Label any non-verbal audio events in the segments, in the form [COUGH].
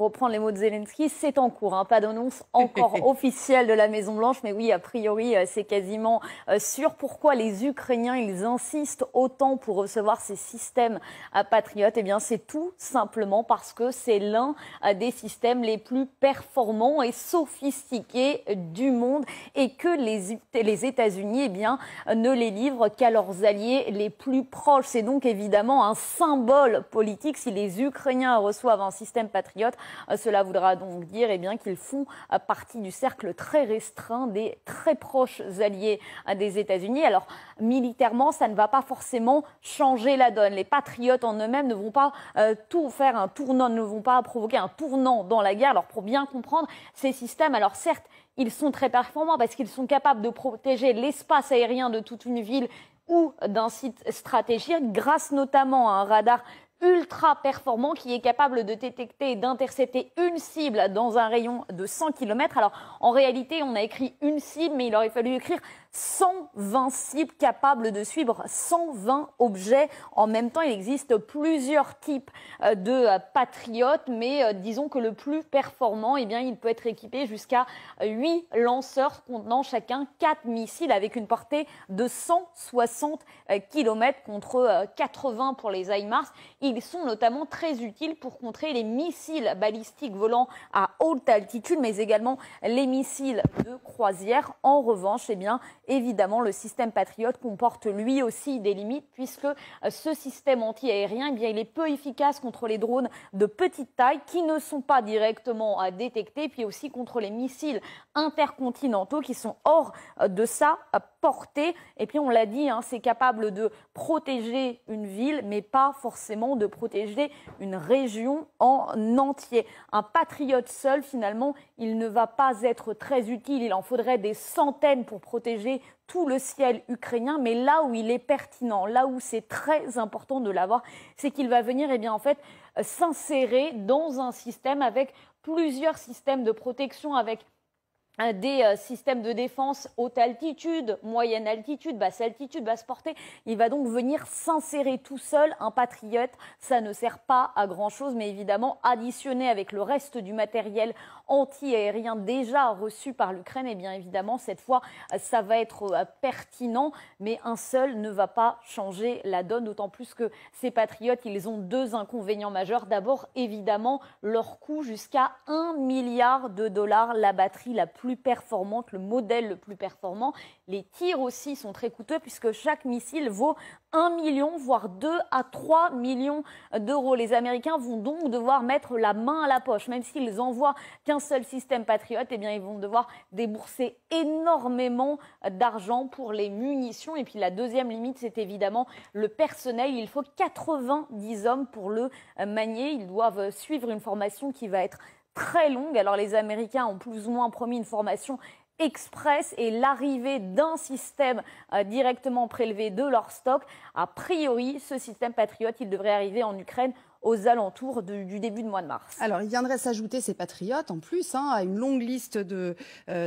reprendre les mots de Zelensky, c'est en cours. Hein. Pas d'annonce encore [LAUGHS] officielle de la Maison-Blanche, mais oui, a priori, euh, c'est quasiment euh, sûr. Pourquoi les Ukrainiens, ils insistent autant pour recevoir ces systèmes à Patriot Eh bien, c'est tout simplement parce que c'est l'un euh, des systèmes les plus performants et sophistiqués du monde et que les, États-Unis eh bien, ne les livrent qu'à leurs alliés les plus proches. C'est donc évidemment un symbole politique si les Ukrainiens reçoivent un système patriote euh, cela voudra donc dire eh bien, qu'ils font euh, partie du cercle très restreint des très proches alliés euh, des États-Unis. Alors, militairement, ça ne va pas forcément changer la donne. Les patriotes en eux-mêmes ne vont pas tout faire un tournant, ne vont pas provoquer un tournant dans la guerre. Alors, pour bien comprendre ces systèmes, alors certes, ils sont très performants parce qu'ils sont capables de protéger l'espace aérien de toute une ville ou d'un site stratégique grâce notamment à un radar ultra performant qui est capable de détecter et d'intercepter une cible dans un rayon de 100 km. Alors en réalité, on a écrit une cible, mais il aurait fallu écrire 120 cibles capables de suivre 120 objets en même temps. Il existe plusieurs types euh, de euh, patriotes, mais euh, disons que le plus performant, et eh bien, il peut être équipé jusqu'à 8 lanceurs contenant chacun 4 missiles avec une portée de 160 km contre 80 pour les iMars. Ils sont notamment très utiles pour contrer les missiles balistiques volant à haute altitude, mais également les missiles de croisière. En revanche, eh bien, Évidemment, le système Patriot comporte lui aussi des limites puisque euh, ce système antiaérien, aérien eh bien, il est peu efficace contre les drones de petite taille qui ne sont pas directement détectés, puis aussi contre les missiles intercontinentaux qui sont hors euh, de sa et puis, on l'a dit, hein, c'est capable de protéger une ville, mais pas forcément de protéger une région en entier. Un patriote seul, finalement, il ne va pas être très utile. Il en faudrait des centaines pour protéger tout le ciel ukrainien, mais là où il est pertinent, là où c'est très important de l'avoir, c'est qu'il va venir, et eh bien, en fait, euh, s'insérer dans un système avec plusieurs systèmes de protection, avec Hein, des euh, systèmes de défense haute altitude, moyenne altitude, basse altitude, basse portée. Il va donc venir s'insérer tout seul, un patriote. Ça ne sert pas à grand-chose, mais évidemment, additionné avec le reste du matériel anti-aérien déjà reçu par l'Ukraine, et eh bien évidemment, cette fois, ça va être euh, pertinent, mais un seul ne va pas changer la donne, d'autant plus que ces patriotes, ils ont deux inconvénients majeurs. D'abord, évidemment, leur coût jusqu'à 1 milliard de dollars, la batterie la plus performante, le modèle le plus performant. Les tirs aussi sont très coûteux puisque chaque missile vaut 1 million, voire 2 à 3 millions d'euros. Les Américains vont donc devoir mettre la main à la poche. Même s'ils envoient qu'un seul système patriote, et eh bien, ils vont devoir débourser énormément d'argent pour les munitions. Et puis la deuxième limite, c'est évidemment le personnel. Il faut 90 hommes pour le manier. Ils doivent suivre une formation qui va être très longue. Alors les Américains ont plus ou moins promis une formation express et l'arrivée d'un système euh, directement prélevé de leur stock. A priori, ce système patriote, il devrait arriver en Ukraine aux alentours du début du mois de mars. Alors, il viendrait s'ajouter ces patriotes, en plus, hein, à une longue liste euh,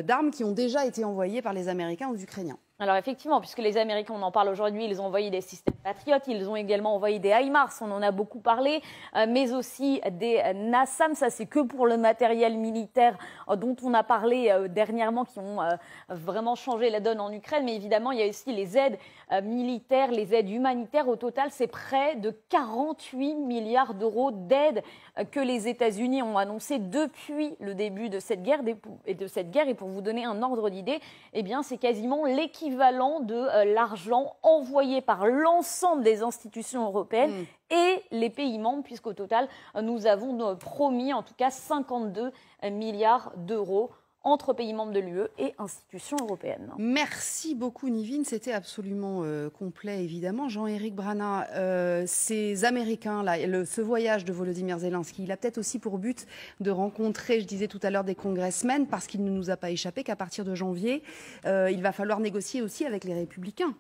d'armes qui ont déjà été envoyées par les Américains aux Ukrainiens. Alors effectivement, puisque les Américains, on en parle aujourd'hui, ils ont envoyé des systèmes patriotes, ils ont également envoyé des HIMARS, on en a beaucoup parlé, euh, mais aussi des NASAM, ça c'est que pour le matériel militaire euh, dont on a parlé euh, dernièrement, qui ont vraiment changé la donne en Ukraine, mais évidemment il y a aussi les aides militaires, les aides humanitaires. Au total, c'est près de 48 milliards d'euros d'aides que les États-Unis ont annoncé depuis le début de cette guerre. Et de cette guerre, et pour vous donner un ordre d'idée, eh bien c'est quasiment l'équivalent de euh, l'argent envoyé par l'ensemble des institutions européennes mm. et les pays membres, puisqu'au total, euh, nous avons euh, promis en tout cas 52 milliards d'euros entre pays membres de l'UE et institutions européennes. Merci beaucoup Nivine, c'était absolument euh, complet évidemment. Jean-Éric Brana, euh, ces Américains, là, ce voyage de Volodymyr Zelensky, il a peut-être aussi pour but de rencontrer, je disais tout à l'heure, des congressmen, parce qu'il ne nous a pas échappé qu'à partir de janvier, euh, il va falloir négocier aussi avec les républicains.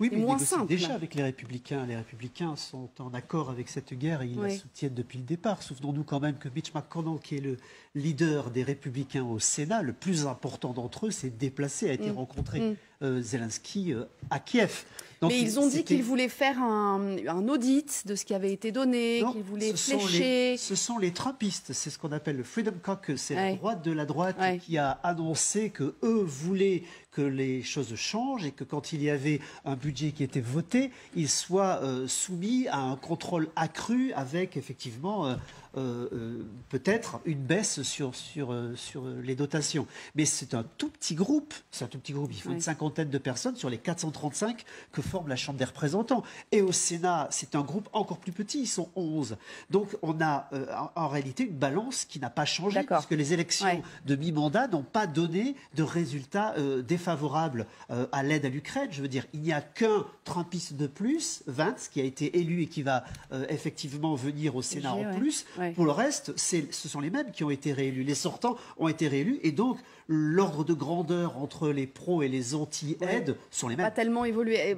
Oui, mais déjà avec les Républicains. Les Républicains sont en accord avec cette guerre et ils la soutiennent depuis le départ. Souvenons-nous quand même que Mitch McConnell, qui est le leader des Républicains au Sénat, le plus important d'entre eux, s'est déplacé, a été mm. rencontré. Mm. Euh, Zelensky euh, à Kiev. Mais ils ont dit qu'ils voulaient faire un, audit de ce qui avait été donné, qu'ils voulaient ce flécher. Sont ce sont les Trumpistes, c'est ce qu'on appelle le Freedom Caucus, c'est la droite de la droite qui a annoncé que eux voulaient que les choses changent et que quand il y avait un budget qui était voté, il soit euh, soumis à un contrôle accru avec effectivement euh, euh, peut-être une baisse sur, sur, euh, sur les dotations. Mais c'est un tout petit groupe, c'est un tout petit groupe, il faut une cinquantaine de personnes sur les 435 que forme la Chambre des représentants. Et au Sénat, c'est un groupe encore plus petit, ils sont 11. Donc on a en, réalité une balance qui n'a pas changé, parce que les élections de mi-mandat n'ont pas donné de résultats défavorables à l'aide à l'Ukraine. Je veux dire, il n'y a qu'un Trumpiste de plus, Vance, qui a été élu et qui va effectivement venir au Sénat en plus, pour le reste, ce sont les mêmes qui ont été réélus. Les sortants ont été réélus et donc l'ordre de grandeur entre les pros et les anti-aides sont les mêmes. Pas tellement évolué.